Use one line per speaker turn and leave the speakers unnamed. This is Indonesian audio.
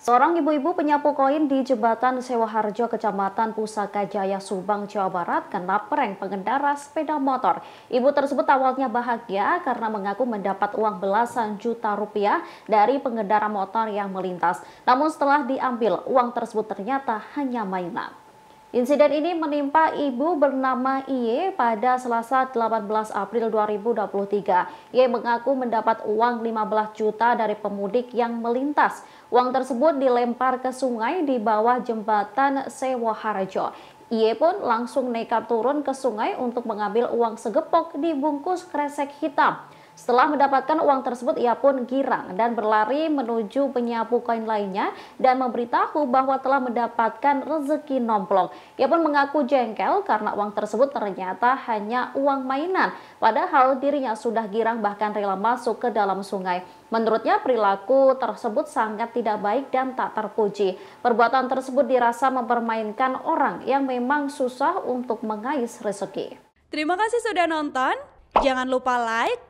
Seorang ibu-ibu penyapu koin di jembatan Sewaharjo, Kecamatan Pusaka Jaya, Subang, Jawa Barat, kena prank pengendara sepeda motor. Ibu tersebut awalnya bahagia karena mengaku mendapat uang belasan juta rupiah dari pengendara motor yang melintas. Namun setelah diambil, uang tersebut ternyata hanya mainan. Insiden ini menimpa ibu bernama Iye pada Selasa 18 April 2023. Iye mengaku mendapat uang 15 juta dari pemudik yang melintas. Uang tersebut dilempar ke sungai di bawah jembatan Sewoharjo. Iye pun langsung nekat turun ke sungai untuk mengambil uang segepok dibungkus kresek hitam. Setelah mendapatkan uang tersebut, ia pun girang dan berlari menuju penyapu koin lainnya dan memberitahu bahwa telah mendapatkan rezeki nomplok. Ia pun mengaku jengkel karena uang tersebut ternyata hanya uang mainan, padahal dirinya sudah girang bahkan rela masuk ke dalam sungai. Menurutnya perilaku tersebut sangat tidak baik dan tak terpuji. Perbuatan tersebut dirasa mempermainkan orang yang memang susah untuk mengais rezeki.
Terima kasih sudah nonton. Jangan lupa like,